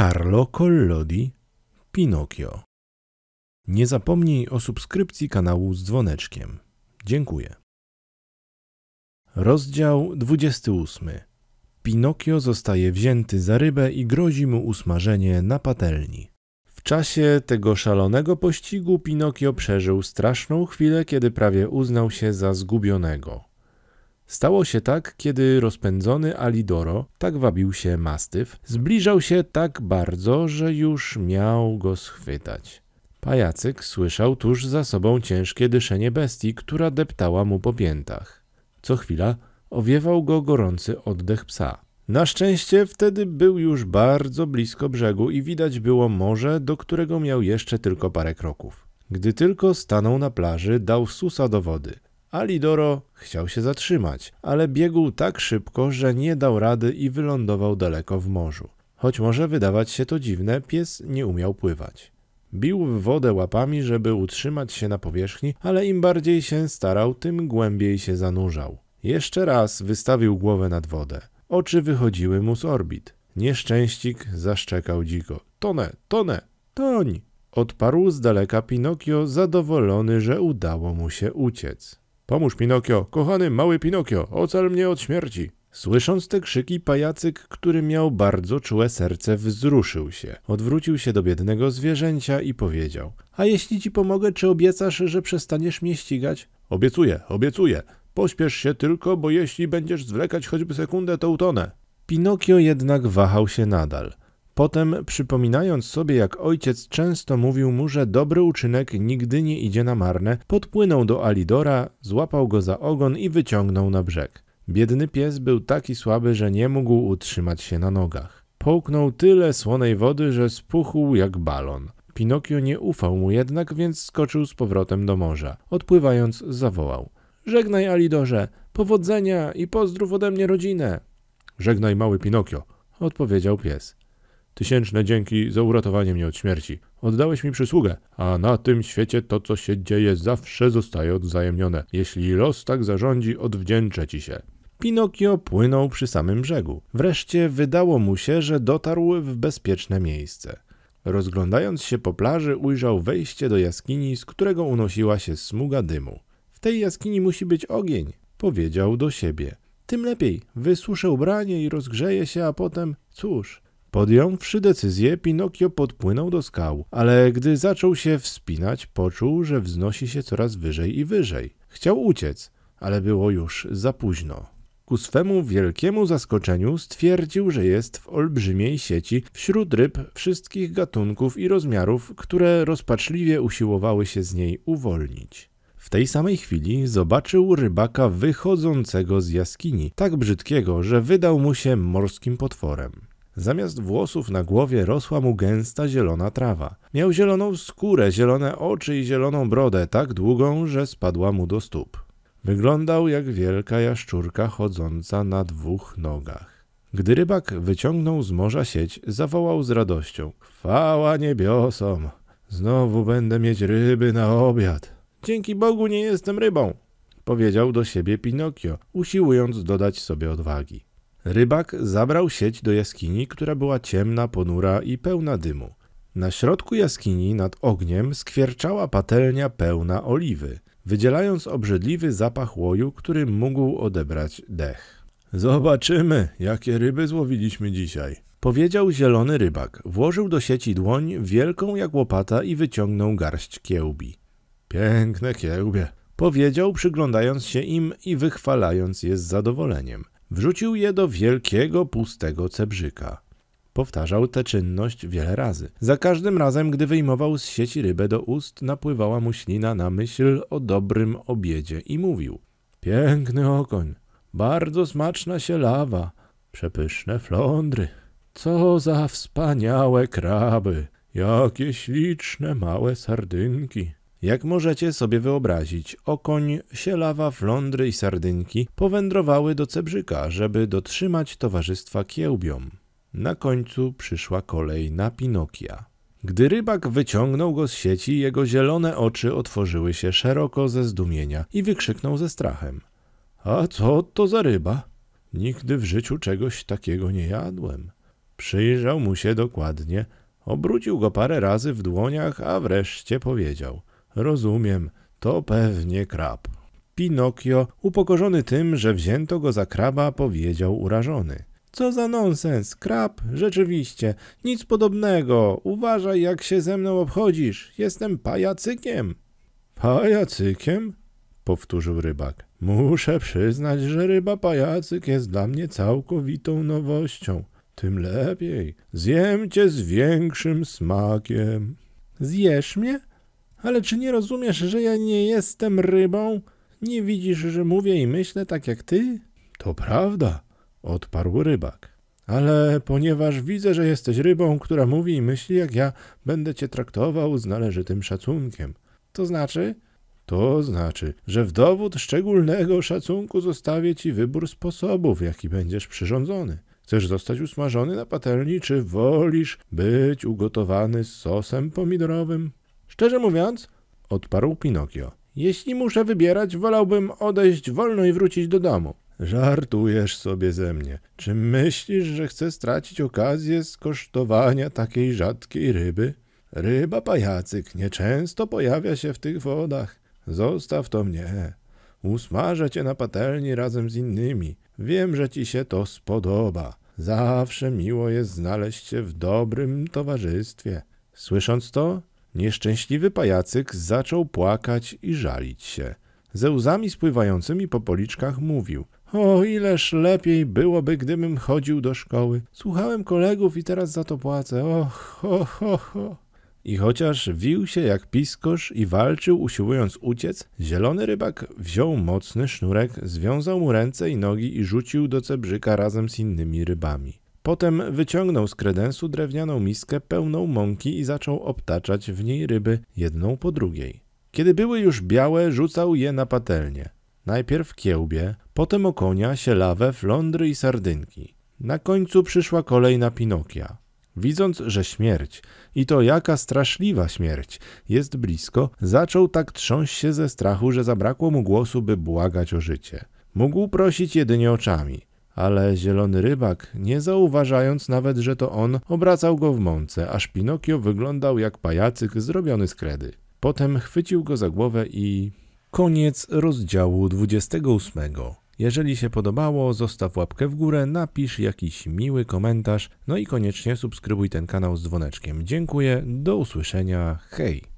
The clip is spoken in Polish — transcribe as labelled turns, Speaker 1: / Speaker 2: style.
Speaker 1: Carlo Collodi Pinokio. Nie zapomnij o subskrypcji kanału z dzwoneczkiem. Dziękuję. Rozdział 28. Pinokio zostaje wzięty za rybę i grozi mu usmażenie na patelni. W czasie tego szalonego pościgu Pinokio przeżył straszną chwilę, kiedy prawie uznał się za zgubionego. Stało się tak, kiedy rozpędzony Alidoro, tak wabił się mastyw, zbliżał się tak bardzo, że już miał go schwytać. Pajacyk słyszał tuż za sobą ciężkie dyszenie bestii, która deptała mu po piętach. Co chwila owiewał go gorący oddech psa. Na szczęście wtedy był już bardzo blisko brzegu i widać było morze, do którego miał jeszcze tylko parę kroków. Gdy tylko stanął na plaży, dał susa do wody – Alidoro chciał się zatrzymać, ale biegł tak szybko, że nie dał rady i wylądował daleko w morzu. Choć może wydawać się to dziwne, pies nie umiał pływać. Bił w wodę łapami, żeby utrzymać się na powierzchni, ale im bardziej się starał, tym głębiej się zanurzał. Jeszcze raz wystawił głowę nad wodę. Oczy wychodziły mu z orbit. Nieszczęścik zaszczekał dziko. Tonę, tonę, toń! Odparł z daleka Pinokio, zadowolony, że udało mu się uciec. Pomóż, Pinokio, kochany mały Pinokio, ocal mnie od śmierci. Słysząc te krzyki, pajacyk, który miał bardzo czułe serce, wzruszył się. Odwrócił się do biednego zwierzęcia i powiedział: A jeśli ci pomogę, czy obiecasz, że przestaniesz mnie ścigać? Obiecuję, obiecuję. Pośpiesz się tylko, bo jeśli będziesz zwlekać choćby sekundę, to utonę. Pinokio jednak wahał się nadal. Potem przypominając sobie, jak ojciec często mówił mu, że dobry uczynek nigdy nie idzie na marne, podpłynął do Alidora, złapał go za ogon i wyciągnął na brzeg. Biedny pies był taki słaby, że nie mógł utrzymać się na nogach. Połknął tyle słonej wody, że spuchł jak balon. Pinokio nie ufał mu jednak, więc skoczył z powrotem do morza. Odpływając zawołał. Żegnaj Alidorze, powodzenia i pozdrów ode mnie rodzinę. Żegnaj mały Pinokio, odpowiedział pies. Tysięczne dzięki za uratowanie mnie od śmierci. Oddałeś mi przysługę, a na tym świecie to, co się dzieje, zawsze zostaje odwzajemnione. Jeśli los tak zarządzi, odwdzięczę ci się. Pinokio płynął przy samym brzegu. Wreszcie wydało mu się, że dotarł w bezpieczne miejsce. Rozglądając się po plaży, ujrzał wejście do jaskini, z którego unosiła się smuga dymu. W tej jaskini musi być ogień, powiedział do siebie. Tym lepiej, wysuszę ubranie i rozgrzeję się, a potem, cóż, Podjąwszy decyzję, Pinokio podpłynął do skał, ale gdy zaczął się wspinać, poczuł, że wznosi się coraz wyżej i wyżej. Chciał uciec, ale było już za późno. Ku swemu wielkiemu zaskoczeniu stwierdził, że jest w olbrzymiej sieci wśród ryb wszystkich gatunków i rozmiarów, które rozpaczliwie usiłowały się z niej uwolnić. W tej samej chwili zobaczył rybaka wychodzącego z jaskini, tak brzydkiego, że wydał mu się morskim potworem. Zamiast włosów na głowie rosła mu gęsta zielona trawa. Miał zieloną skórę, zielone oczy i zieloną brodę, tak długą, że spadła mu do stóp. Wyglądał jak wielka jaszczurka chodząca na dwóch nogach. Gdy rybak wyciągnął z morza sieć, zawołał z radością: Chwała niebiosom! Znowu będę mieć ryby na obiad. Dzięki Bogu nie jestem rybą! powiedział do siebie Pinokio, usiłując dodać sobie odwagi. Rybak zabrał sieć do jaskini, która była ciemna, ponura i pełna dymu. Na środku jaskini nad ogniem skwierczała patelnia pełna oliwy, wydzielając obrzydliwy zapach łoju, który mógł odebrać dech. Zobaczymy, jakie ryby złowiliśmy dzisiaj. Powiedział zielony rybak, włożył do sieci dłoń wielką jak łopata i wyciągnął garść kiełbi. Piękne kiełbie, powiedział przyglądając się im i wychwalając je z zadowoleniem. Wrzucił je do wielkiego, pustego cebrzyka. Powtarzał tę czynność wiele razy. Za każdym razem, gdy wyjmował z sieci rybę do ust, napływała mu ślina na myśl o dobrym obiedzie i mówił – Piękny okoń, bardzo smaczna się lawa, przepyszne flądry. Co za wspaniałe kraby, jakie śliczne małe sardynki. Jak możecie sobie wyobrazić, okoń, sielawa, flądry i sardynki powędrowały do Cebrzyka, żeby dotrzymać towarzystwa kiełbiom. Na końcu przyszła kolej na Pinokia. Gdy rybak wyciągnął go z sieci, jego zielone oczy otworzyły się szeroko ze zdumienia i wykrzyknął ze strachem. A co to za ryba? Nigdy w życiu czegoś takiego nie jadłem. Przyjrzał mu się dokładnie, obrócił go parę razy w dłoniach, a wreszcie powiedział – Rozumiem, to pewnie krab. Pinokio, upokorzony tym, że wzięto go za kraba, powiedział urażony. Co za nonsens, krab, rzeczywiście, nic podobnego, uważaj jak się ze mną obchodzisz, jestem pajacykiem. Pajacykiem? Powtórzył rybak. Muszę przyznać, że ryba pajacyk jest dla mnie całkowitą nowością. Tym lepiej. Zjem cię z większym smakiem. Zjesz mnie? Ale czy nie rozumiesz, że ja nie jestem rybą? Nie widzisz, że mówię i myślę tak jak ty? To prawda, odparł rybak. Ale ponieważ widzę, że jesteś rybą, która mówi i myśli jak ja, będę cię traktował z należytym szacunkiem. To znaczy? To znaczy, że w dowód szczególnego szacunku zostawię ci wybór sposobów, jaki będziesz przyrządzony. Chcesz zostać usmażony na patelni, czy wolisz być ugotowany z sosem pomidorowym? Szczerze mówiąc, odparł Pinokio. Jeśli muszę wybierać, wolałbym odejść wolno i wrócić do domu. Żartujesz sobie ze mnie. Czy myślisz, że chcę stracić okazję skosztowania takiej rzadkiej ryby? Ryba pajacyk nieczęsto pojawia się w tych wodach. Zostaw to mnie. Usmażę cię na patelni razem z innymi. Wiem, że ci się to spodoba. Zawsze miło jest znaleźć się w dobrym towarzystwie. Słysząc to, Nieszczęśliwy pajacyk zaczął płakać i żalić się. Ze łzami spływającymi po policzkach mówił – o, ileż lepiej byłoby, gdybym chodził do szkoły. Słuchałem kolegów i teraz za to płacę. Och, ho, ho, ho. I chociaż wił się jak piskosz i walczył, usiłując uciec, zielony rybak wziął mocny sznurek, związał mu ręce i nogi i rzucił do cebrzyka razem z innymi rybami. Potem wyciągnął z kredensu drewnianą miskę pełną mąki i zaczął obtaczać w niej ryby jedną po drugiej. Kiedy były już białe, rzucał je na patelnię. Najpierw kiełbie, potem okonia, sielawę, flądry i sardynki. Na końcu przyszła kolej na Pinokia. Widząc, że śmierć, i to jaka straszliwa śmierć, jest blisko, zaczął tak trząść się ze strachu, że zabrakło mu głosu, by błagać o życie. Mógł prosić jedynie oczami. Ale zielony rybak, nie zauważając nawet, że to on, obracał go w mące, aż Pinokio wyglądał jak pajacyk zrobiony z kredy. Potem chwycił go za głowę i... Koniec rozdziału 28. Jeżeli się podobało, zostaw łapkę w górę, napisz jakiś miły komentarz, no i koniecznie subskrybuj ten kanał z dzwoneczkiem. Dziękuję, do usłyszenia, hej!